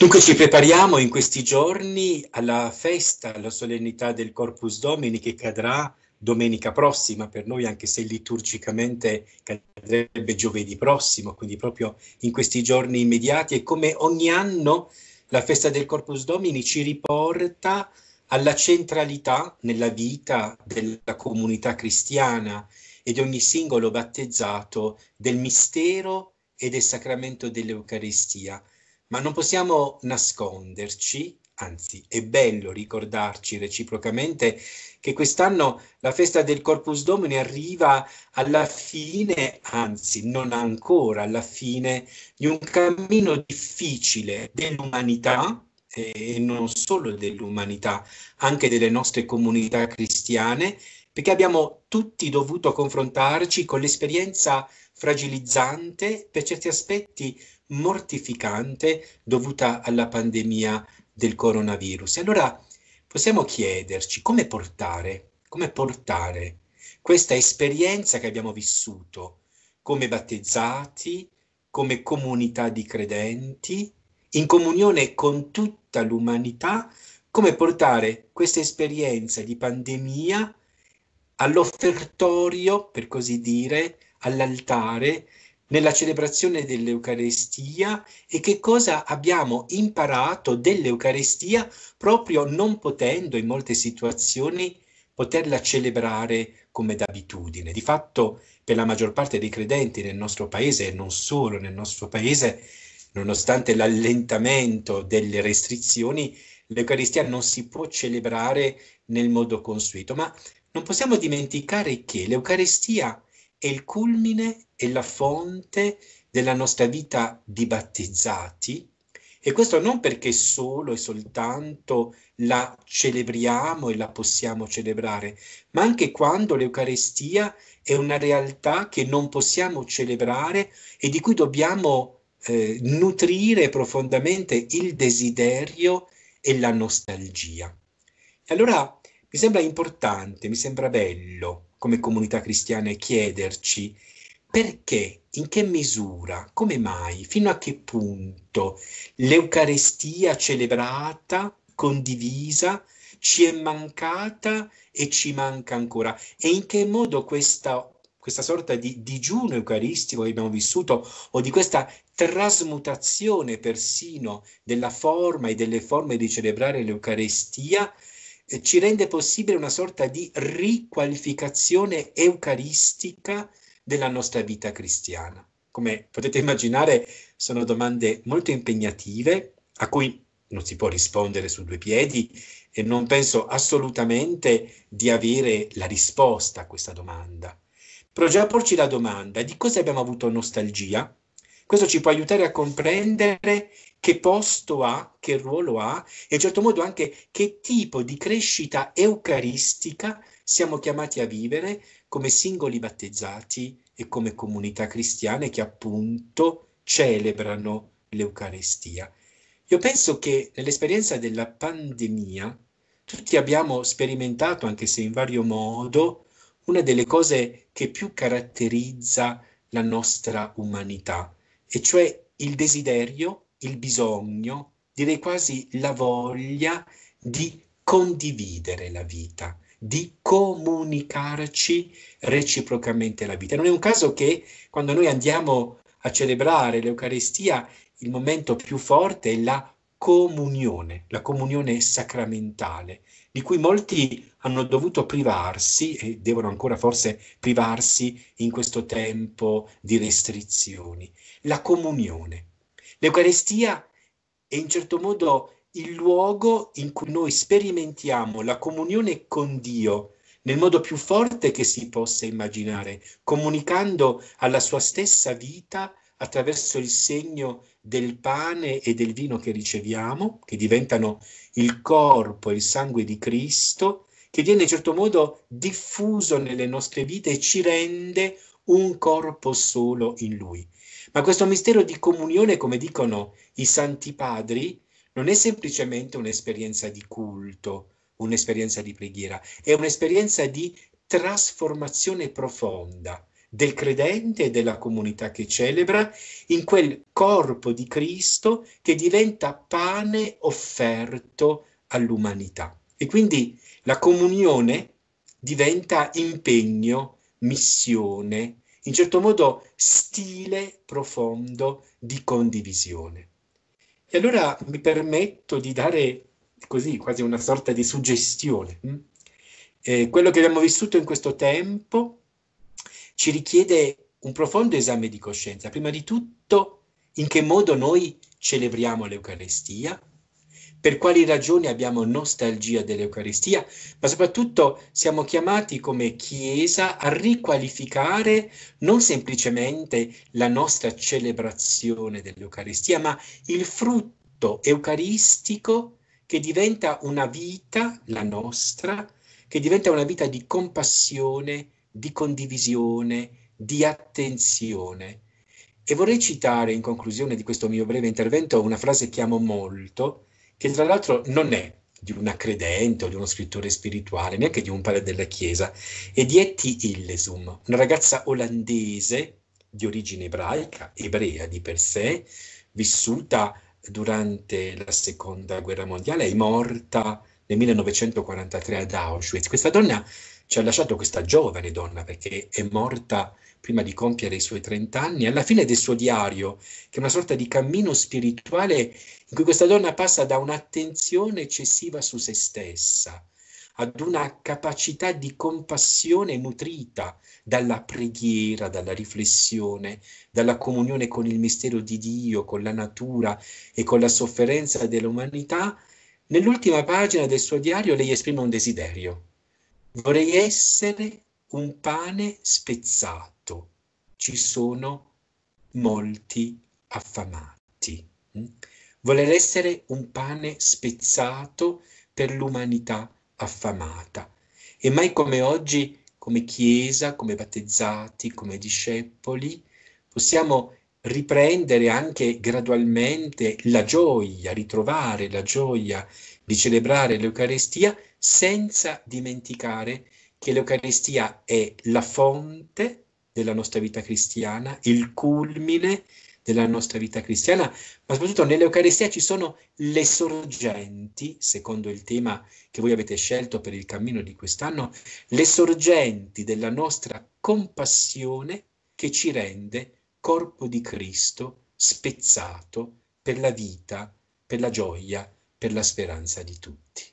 Dunque ci prepariamo in questi giorni alla festa, alla solennità del Corpus Domini che cadrà domenica prossima per noi, anche se liturgicamente cadrebbe giovedì prossimo, quindi proprio in questi giorni immediati e come ogni anno la festa del Corpus Domini ci riporta alla centralità nella vita della comunità cristiana e di ogni singolo battezzato del mistero e del sacramento dell'Eucaristia ma non possiamo nasconderci, anzi è bello ricordarci reciprocamente che quest'anno la festa del Corpus Domini arriva alla fine, anzi non ancora alla fine, di un cammino difficile dell'umanità eh, e non solo dell'umanità, anche delle nostre comunità cristiane perché abbiamo tutti dovuto confrontarci con l'esperienza fragilizzante, per certi aspetti mortificante, dovuta alla pandemia del coronavirus. E allora possiamo chiederci come portare, come portare questa esperienza che abbiamo vissuto come battezzati, come comunità di credenti, in comunione con tutta l'umanità, come portare questa esperienza di pandemia all'offertorio, per così dire, all'altare, nella celebrazione dell'Eucarestia e che cosa abbiamo imparato dell'Eucarestia proprio non potendo in molte situazioni poterla celebrare come d'abitudine. Di fatto per la maggior parte dei credenti nel nostro paese e non solo nel nostro paese, nonostante l'allentamento delle restrizioni, l'Eucaristia non si può celebrare nel modo consueto, ma non possiamo dimenticare che l'Eucarestia è il culmine e la fonte della nostra vita di battezzati e questo non perché solo e soltanto la celebriamo e la possiamo celebrare, ma anche quando l'Eucarestia è una realtà che non possiamo celebrare e di cui dobbiamo eh, nutrire profondamente il desiderio e la nostalgia. allora mi sembra importante, mi sembra bello come comunità cristiana chiederci perché, in che misura, come mai, fino a che punto l'Eucarestia celebrata, condivisa, ci è mancata e ci manca ancora e in che modo questa, questa sorta di digiuno eucaristico che abbiamo vissuto o di questa trasmutazione persino della forma e delle forme di celebrare l'Eucarestia ci rende possibile una sorta di riqualificazione eucaristica della nostra vita cristiana. Come potete immaginare, sono domande molto impegnative a cui non si può rispondere su due piedi e non penso assolutamente di avere la risposta a questa domanda. Però già porci la domanda di cosa abbiamo avuto nostalgia, questo ci può aiutare a comprendere che posto ha, che ruolo ha e in certo modo anche che tipo di crescita eucaristica siamo chiamati a vivere come singoli battezzati e come comunità cristiane che appunto celebrano l'Eucarestia. Io penso che nell'esperienza della pandemia tutti abbiamo sperimentato, anche se in vario modo, una delle cose che più caratterizza la nostra umanità, e cioè il desiderio il bisogno, direi quasi la voglia di condividere la vita, di comunicarci reciprocamente la vita. Non è un caso che quando noi andiamo a celebrare l'Eucaristia, il momento più forte è la comunione, la comunione sacramentale, di cui molti hanno dovuto privarsi e devono ancora forse privarsi in questo tempo di restrizioni. La comunione, L'Eucarestia è in certo modo il luogo in cui noi sperimentiamo la comunione con Dio nel modo più forte che si possa immaginare, comunicando alla sua stessa vita attraverso il segno del pane e del vino che riceviamo, che diventano il corpo e il sangue di Cristo, che viene in certo modo diffuso nelle nostre vite e ci rende un corpo solo in Lui. Ma questo mistero di comunione, come dicono i santi padri, non è semplicemente un'esperienza di culto, un'esperienza di preghiera, è un'esperienza di trasformazione profonda del credente e della comunità che celebra in quel corpo di Cristo che diventa pane offerto all'umanità. E quindi la comunione diventa impegno, missione, in certo modo stile profondo di condivisione. E allora mi permetto di dare così quasi una sorta di suggestione. Hm? Eh, quello che abbiamo vissuto in questo tempo ci richiede un profondo esame di coscienza. Prima di tutto, in che modo noi celebriamo l'Eucarestia, per quali ragioni abbiamo nostalgia dell'Eucaristia, ma soprattutto siamo chiamati come Chiesa a riqualificare non semplicemente la nostra celebrazione dell'Eucaristia, ma il frutto eucaristico che diventa una vita, la nostra, che diventa una vita di compassione, di condivisione, di attenzione. E vorrei citare in conclusione di questo mio breve intervento una frase che amo molto, che tra l'altro non è di una credente o di uno scrittore spirituale, neanche di un padre della Chiesa, è di Etty Illesum, una ragazza olandese di origine ebraica, ebrea di per sé, vissuta durante la seconda guerra mondiale, è morta nel 1943 ad Auschwitz. Questa donna ci ha lasciato questa giovane donna perché è morta prima di compiere i suoi 30 anni, alla fine del suo diario, che è una sorta di cammino spirituale in cui questa donna passa da un'attenzione eccessiva su se stessa ad una capacità di compassione nutrita dalla preghiera, dalla riflessione, dalla comunione con il mistero di Dio, con la natura e con la sofferenza dell'umanità, nell'ultima pagina del suo diario lei esprime un desiderio. Vorrei essere un pane spezzato ci sono molti affamati. Mm? Voler essere un pane spezzato per l'umanità affamata. E mai come oggi, come Chiesa, come battezzati, come discepoli, possiamo riprendere anche gradualmente la gioia, ritrovare la gioia di celebrare l'Eucarestia senza dimenticare che l'Eucarestia è la fonte della nostra vita cristiana, il culmine della nostra vita cristiana, ma soprattutto nell'Eucaristia ci sono le sorgenti, secondo il tema che voi avete scelto per il cammino di quest'anno, le sorgenti della nostra compassione che ci rende corpo di Cristo spezzato per la vita, per la gioia, per la speranza di tutti.